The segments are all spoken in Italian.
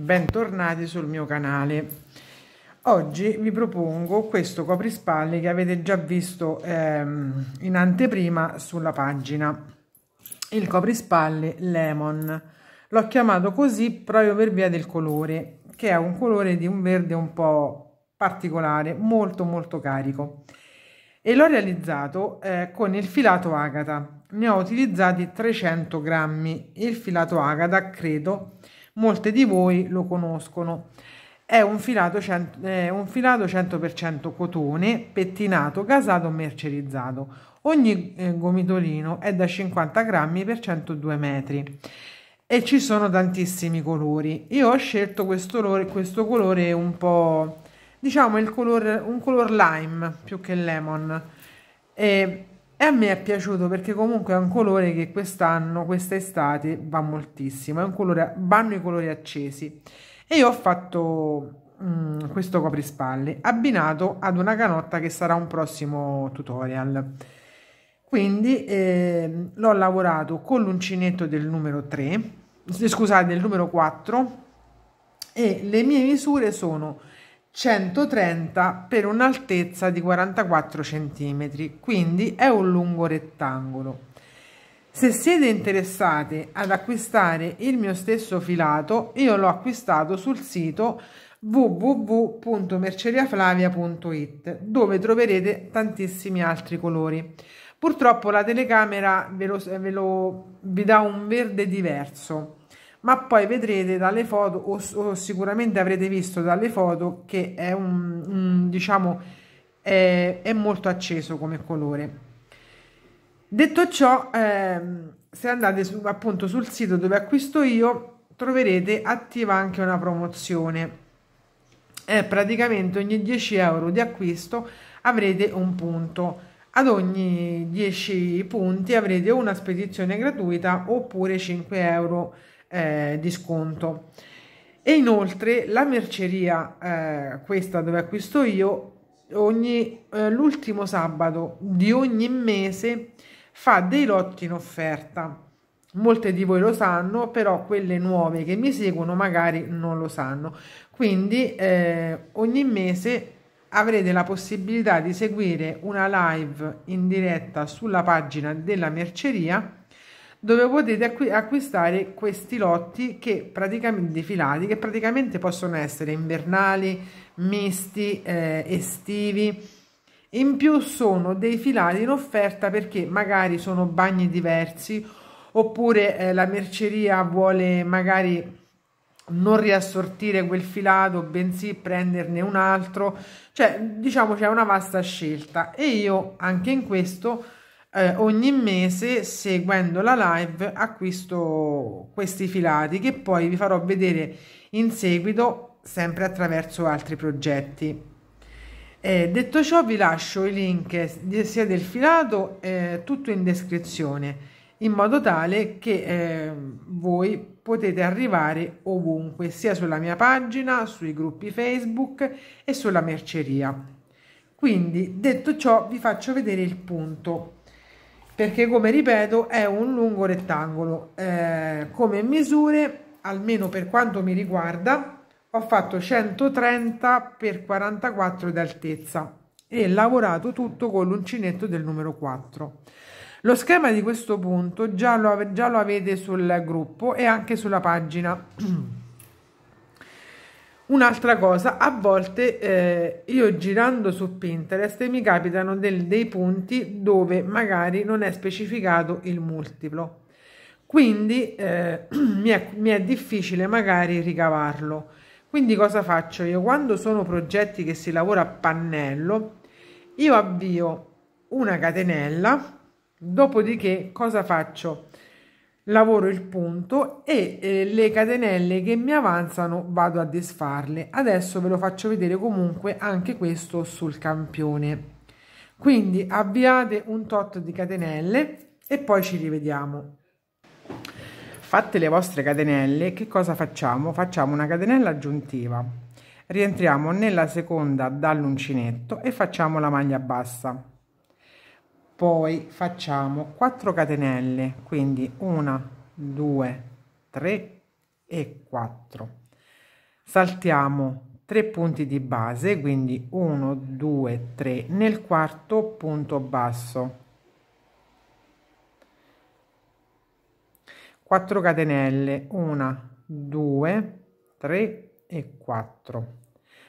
bentornati sul mio canale. Oggi vi propongo questo coprispalle che avete già visto ehm, in anteprima sulla pagina, il coprispalle Lemon. L'ho chiamato così proprio per via del colore, che è un colore di un verde un po' particolare, molto molto carico. E l'ho realizzato eh, con il filato Agata. Ne ho utilizzati 300 grammi, il filato Agata credo molte di voi lo conoscono. È un filato, cento, eh, un filato 100% cotone, pettinato, gasato, mercerizzato. Ogni eh, gomitolino è da 50 grammi per 102 metri e ci sono tantissimi colori. Io ho scelto questo colore, questo colore un po' diciamo il colore un color lime più che lemon e e a me è piaciuto perché comunque è un colore che quest'anno, quest'estate, va moltissimo. È un colore, vanno i colori accesi. E io ho fatto mm, questo coprispalle abbinato ad una canotta che sarà un prossimo tutorial. Quindi eh, l'ho lavorato con l'uncinetto del numero 3, eh, scusate, del numero 4 e le mie misure sono 130 per un'altezza di 44 cm, quindi è un lungo rettangolo. Se siete interessati ad acquistare il mio stesso filato, io l'ho acquistato sul sito www.merceriaflavia.it dove troverete tantissimi altri colori. Purtroppo la telecamera ve lo, ve lo, vi dà un verde diverso ma poi vedrete dalle foto o, o sicuramente avrete visto dalle foto che è un, un diciamo è, è, molto acceso come colore detto ciò ehm, se andate su, appunto sul sito dove acquisto io troverete attiva anche una promozione è praticamente ogni 10 euro di acquisto avrete un punto ad ogni 10 punti avrete una spedizione gratuita oppure 5 euro eh, di sconto. E inoltre la merceria, eh, questa dove acquisto io, ogni, eh, l'ultimo sabato di ogni mese fa dei lotti in offerta. Molte di voi lo sanno, però quelle nuove che mi seguono magari non lo sanno. Quindi eh, ogni mese avrete la possibilità di seguire una live in diretta sulla pagina della merceria dove potete acqu acquistare questi lotti che praticamente defilati che praticamente possono essere invernali, misti, eh, estivi. In più sono dei filati in offerta perché magari sono bagni diversi oppure eh, la merceria vuole magari non riassortire quel filato, bensì prenderne un altro, cioè diciamo c'è una vasta scelta e io anche in questo eh, ogni mese seguendo la live acquisto questi filati che poi vi farò vedere in seguito sempre attraverso altri progetti eh, detto ciò vi lascio i link sia del filato eh, tutto in descrizione in modo tale che eh, voi potete arrivare ovunque sia sulla mia pagina sui gruppi facebook e sulla merceria quindi detto ciò vi faccio vedere il punto perché come ripeto è un lungo rettangolo eh, come misure almeno per quanto mi riguarda ho fatto 130 x 44 d'altezza e lavorato tutto con l'uncinetto del numero 4 lo schema di questo punto già lo, già lo avete sul gruppo e anche sulla pagina Un'altra cosa, a volte eh, io girando su Pinterest mi capitano del, dei punti dove magari non è specificato il multiplo, quindi eh, mi, è, mi, è, difficile magari ricavarlo. Quindi cosa faccio io? Quando sono progetti che si lavora a pannello, io avvio una catenella, dopodiché cosa faccio? lavoro il punto e eh, le catenelle che mi avanzano vado a disfarle adesso ve lo faccio vedere comunque anche questo sul campione quindi avviate un tot di catenelle e poi ci rivediamo fatte le vostre catenelle che cosa facciamo facciamo una catenella aggiuntiva rientriamo nella seconda dall'uncinetto e facciamo la maglia bassa poi facciamo 4 catenelle quindi 1 2 3 e 4 saltiamo 3 punti di base quindi 1 2 3 nel quarto punto basso 4 catenelle 1 2 3 e 4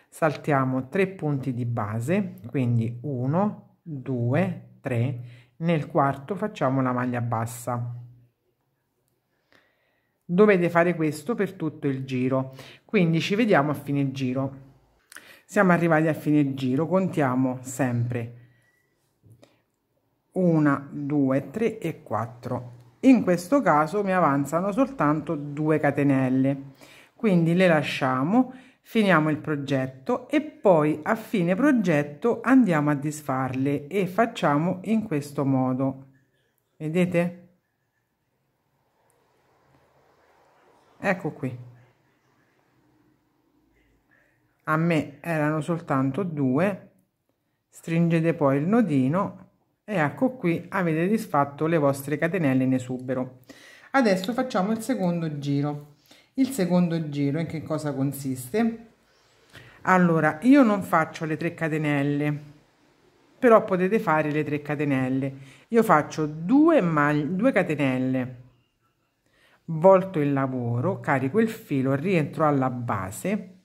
saltiamo 3 punti di base quindi 1 2 3 nel quarto facciamo una maglia bassa dovete fare questo per tutto il giro quindi ci vediamo a fine giro siamo arrivati a fine giro contiamo sempre 1 2 3 e 4 in questo caso mi avanzano soltanto due catenelle quindi le lasciamo finiamo il progetto e poi a fine progetto andiamo a disfarle e facciamo in questo modo vedete ecco qui a me erano soltanto due stringete poi il nodino e ecco qui avete disfatto le vostre catenelle in esubero adesso facciamo il secondo giro il secondo giro in che cosa consiste allora io non faccio le 3 catenelle però potete fare le 3 catenelle io faccio 2 maglie 2 catenelle volto il lavoro carico il filo rientro alla base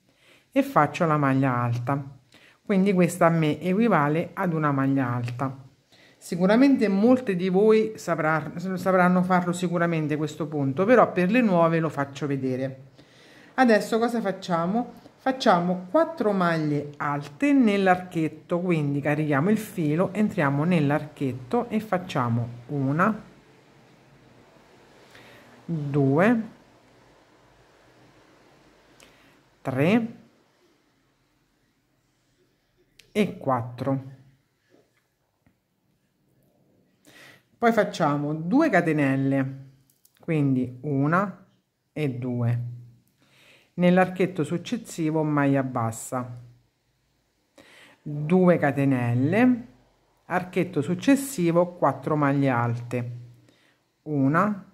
e faccio la maglia alta quindi questa a me equivale ad una maglia alta Sicuramente molte di voi sapranno, sapranno farlo sicuramente questo punto, però per le nuove lo faccio vedere. Adesso cosa facciamo? Facciamo 4 maglie alte nell'archetto, quindi carichiamo il filo, entriamo nell'archetto e facciamo una, due, tre e quattro. poi facciamo due catenelle quindi una e due nell'archetto successivo maglia bassa 2 catenelle archetto successivo 4 maglie alte una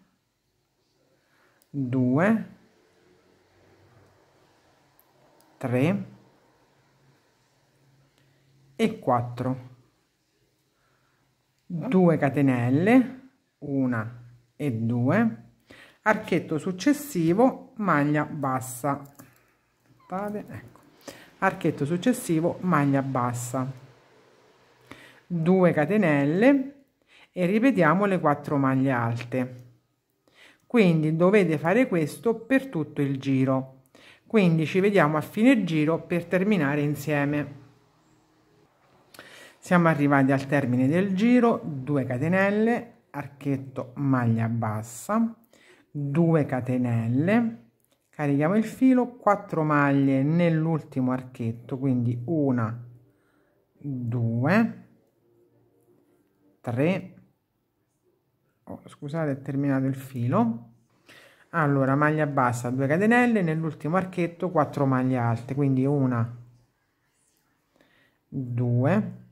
2 3 e 4 2 catenelle 1 e 2 archetto successivo maglia bassa ecco. archetto successivo maglia bassa 2 catenelle e ripetiamo le 4 maglie alte quindi dovete fare questo per tutto il giro quindi ci vediamo a fine giro per terminare insieme siamo arrivati al termine del giro, 2 catenelle, archetto maglia bassa, 2 catenelle, carichiamo il filo, 4 maglie nell'ultimo archetto, quindi 1, 2, 3, scusate è terminato il filo, allora maglia bassa 2 catenelle nell'ultimo archetto 4 maglie alte quindi una 2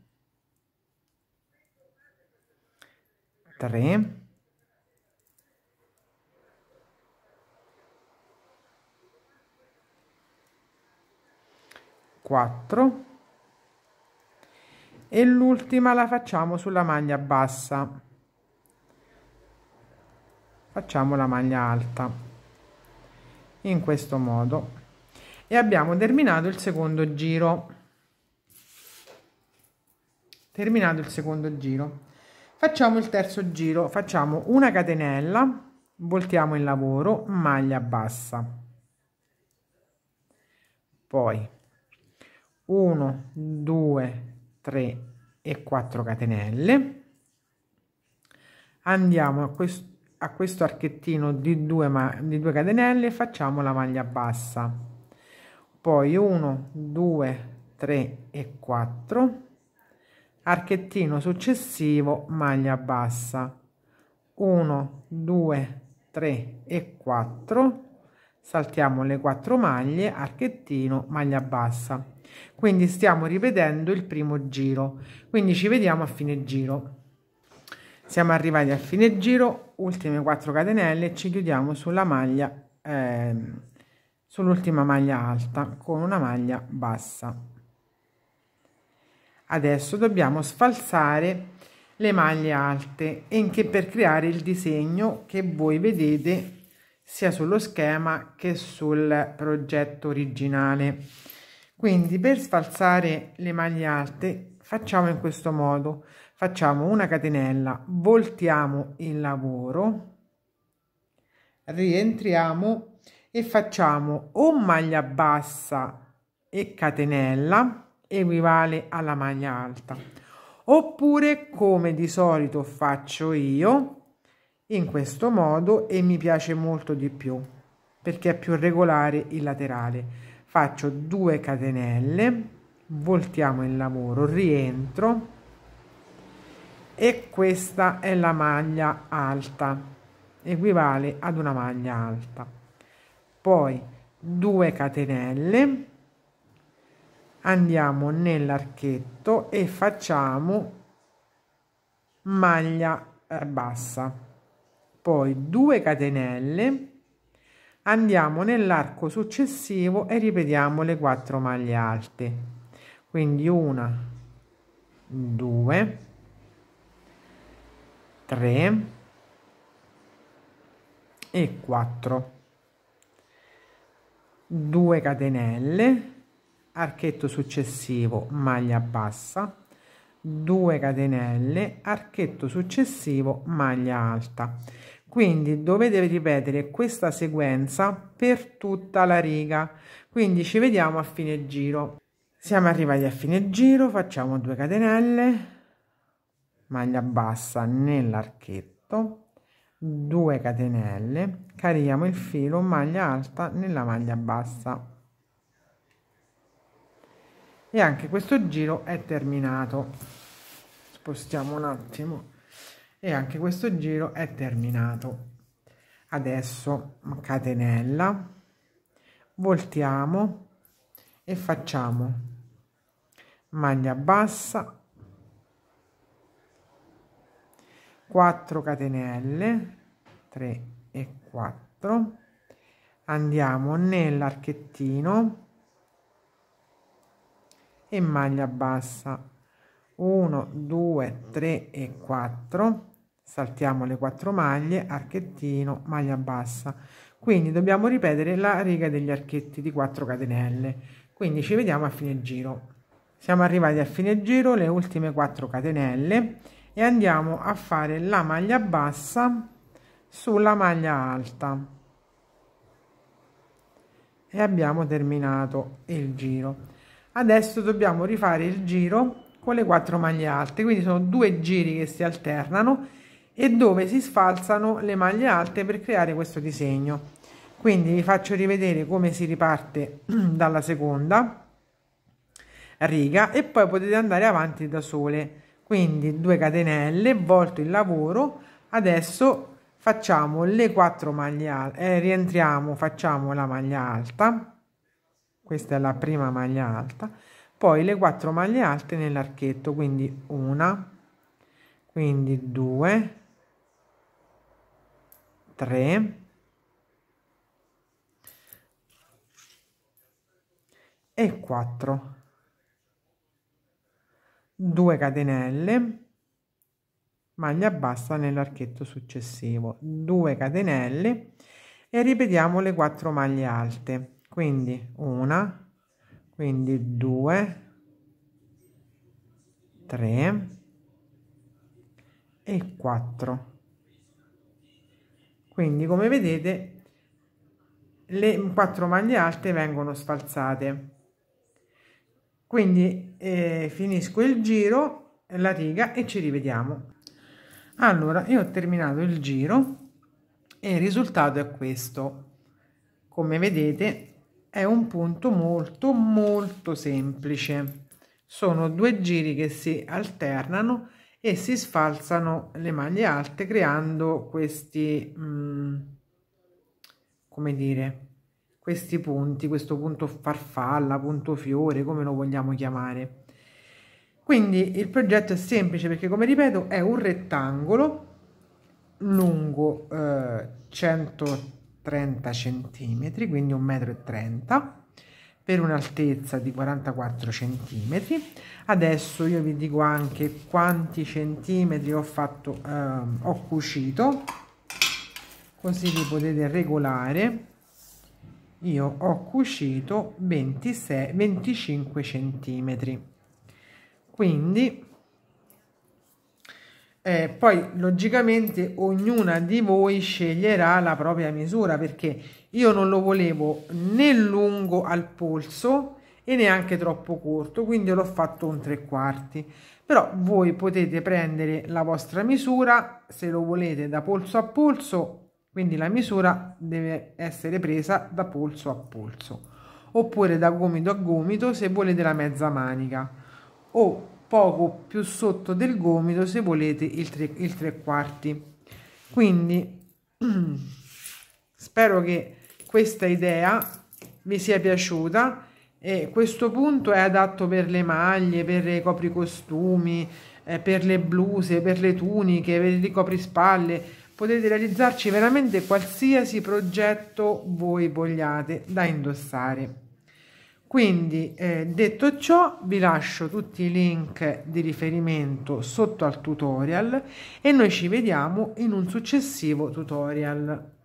3 4 e l'ultima la facciamo sulla maglia bassa facciamo la maglia alta in questo modo e abbiamo terminato il secondo giro terminato il secondo giro facciamo il terzo giro facciamo una catenella voltiamo il lavoro maglia bassa poi 1 2 3 e 4 catenelle andiamo a questo a questo archettino di 2 di 2 catenelle facciamo la maglia bassa poi 1 2 3 e 4 archettino successivo maglia bassa 1 2 3 e 4 saltiamo le 4 maglie archettino maglia bassa quindi stiamo ripetendo il primo giro quindi ci vediamo a fine giro siamo arrivati a fine giro ultime 4 catenelle ci chiudiamo sulla maglia eh, sull'ultima maglia alta con una maglia bassa Adesso dobbiamo sfalsare le maglie alte anche per creare il disegno che voi vedete sia sullo schema che sul progetto originale. Quindi per sfalsare le maglie alte facciamo in questo modo. Facciamo una catenella, voltiamo il lavoro, rientriamo e facciamo o maglia bassa e catenella equivale alla maglia alta. Oppure, come di solito faccio io, in questo modo e mi piace molto di più perché è più regolare il laterale. Faccio 2 catenelle, voltiamo il lavoro, rientro e questa è la maglia alta, equivale ad una maglia alta. Poi 2 catenelle andiamo nell'archetto e facciamo maglia eh, bassa poi 2 catenelle andiamo nell'arco successivo e ripetiamo le 4 maglie alte quindi una 2 3 e 4 2 catenelle archetto successivo maglia bassa 2 catenelle archetto successivo maglia alta quindi dovete ripetere questa sequenza per tutta la riga quindi ci vediamo a fine giro siamo arrivati a fine giro facciamo 2 catenelle maglia bassa nell'archetto 2 catenelle carichiamo il filo maglia alta nella maglia bassa e anche questo giro è terminato spostiamo un attimo e anche questo giro è terminato adesso catenella voltiamo e facciamo maglia bassa 4 catenelle 3 e 4 andiamo nell'archettino e maglia bassa 1 2 3 e 4 saltiamo le 4 maglie archettino maglia bassa quindi dobbiamo ripetere la riga degli archetti di 4 catenelle quindi ci vediamo a fine giro siamo arrivati a fine giro le ultime 4 catenelle e andiamo a fare la maglia bassa sulla maglia alta e abbiamo terminato il giro adesso dobbiamo rifare il giro con le quattro maglie alte quindi sono due giri che si alternano e dove si sfalsano le maglie alte per creare questo disegno quindi vi faccio rivedere come si riparte dalla seconda riga e poi potete andare avanti da sole quindi 2 catenelle volto il lavoro adesso facciamo le quattro maglie alte eh, rientriamo facciamo la maglia alta questa è la prima maglia alta poi le quattro maglie alte nell'archetto quindi una quindi 2 3 e 4 2 catenelle maglia bassa nell'archetto successivo 2 catenelle e ripetiamo le 4 maglie alte quindi una quindi due tre e quattro quindi come vedete le quattro maglie alte vengono sfalzate quindi eh, finisco il giro la riga e ci rivediamo allora io ho terminato il giro e il risultato è questo come vedete è un punto molto molto semplice sono due giri che si alternano e si sfalzano le maglie alte creando questi mh, mm, come dire questi punti questo punto farfalla punto fiore come lo vogliamo chiamare quindi il progetto è semplice perché come ripeto è un rettangolo lungo eh, 180 30 cm, quindi 1,30 m per un'altezza di 44 cm. Adesso io vi dico anche quanti centimetri ho fatto ehm, ho cucito così vi potete regolare. Io ho cucito 26 25 centimetri. Quindi eh, poi logicamente ognuna di voi sceglierà la propria misura perché io non lo volevo né lungo al polso e neanche troppo corto quindi l'ho fatto un tre quarti però voi potete prendere la vostra misura se lo volete da polso a polso quindi la misura deve essere presa da polso a polso oppure da gomito a gomito se volete la mezza manica o poco più sotto del gomito se volete il tre, il 3 quarti quindi spero che questa idea vi sia piaciuta e questo punto è adatto per le maglie per i copricostumi eh, per le bluse per le tuniche per i coprispalle potete realizzarci veramente qualsiasi progetto voi vogliate da indossare quindi eh, detto ciò vi lascio tutti i link di riferimento sotto al tutorial e noi ci vediamo in un successivo tutorial.